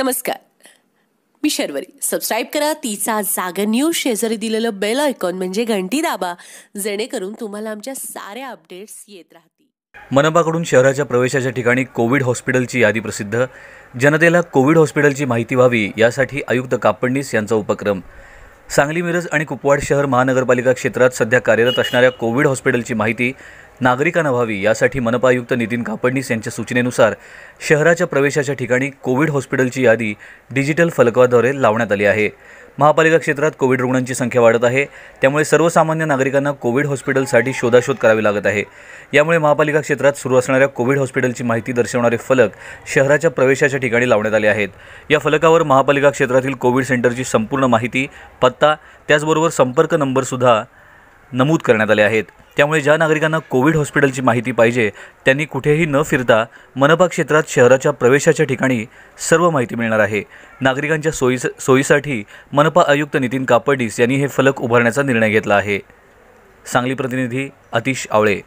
नमस्कार मी शर्वरी सबस्क्राईब करा तिचा जागा न्यूज शेजारी दिलेलं बेल आयकॉन म्हणजे घंटी दाबा जेणेकरून तुम्हाला आमच्या साऱ्या अपडेट्स येत राहतील मनपाकडून शहराच्या प्रवेशाच्या ठिकाणी कोविड हॉस्पिटलची यादी प्रसिद्ध जनतेला कोविड हॉस्पिटलची माहिती व्हावी यासाठी आयुक्त कापडणीस यांचा उपक्रम सांगली मिरज आणि कुपवाड शहर महानगरपालिका क्षेत्रात सध्या कार्यरत असणाऱ्या कोविड हॉस्पिटलची माहिती नागरिकांना व्हावी यासाठी मनपायुक्त नितीन कापडणीस यांच्या सूचनेनुसार शहराच्या प्रवेशाच्या ठिकाणी कोविड हॉस्पिटलची यादी डिजिटल फलकाद्वारे लावण्यात आली आहे महापालिका क्षेत्रात कोविड रुग्णांची संख्या वाढत आहे त्यामुळे सर्वसामान्य नागरिकांना कोविड हॉस्पिटलसाठी शोधाशोध करावी लागत आहे यामुळे महापालिका क्षेत्रात सुरू असणाऱ्या कोविड हॉस्पिटलची माहिती दर्शवणारे फलक शहराच्या प्रवेशाच्या ठिकाणी लावण्यात आले आहेत या फलकावर महापालिका क्षेत्रातील कोविड सेंटरची संपूर्ण माहिती पत्ता त्याचबरोबर संपर्क नंबरसुद्धा नमूद करण्यात आले आहेत त्यामुळे ज्या नागरिकांना कोविड हॉस्पिटलची माहिती पाहिजे त्यांनी कुठेही न फिरता मनपा क्षेत्रात शहराच्या प्रवेशाच्या ठिकाणी सर्व माहिती मिळणार आहे नागरिकांच्या सोयी सोयीसाठी मनपा आयुक्त नितीन कापडिस यांनी हे फलक उभारण्याचा निर्णय घेतला आहे सांगली प्रतिनिधी अतिश आवळे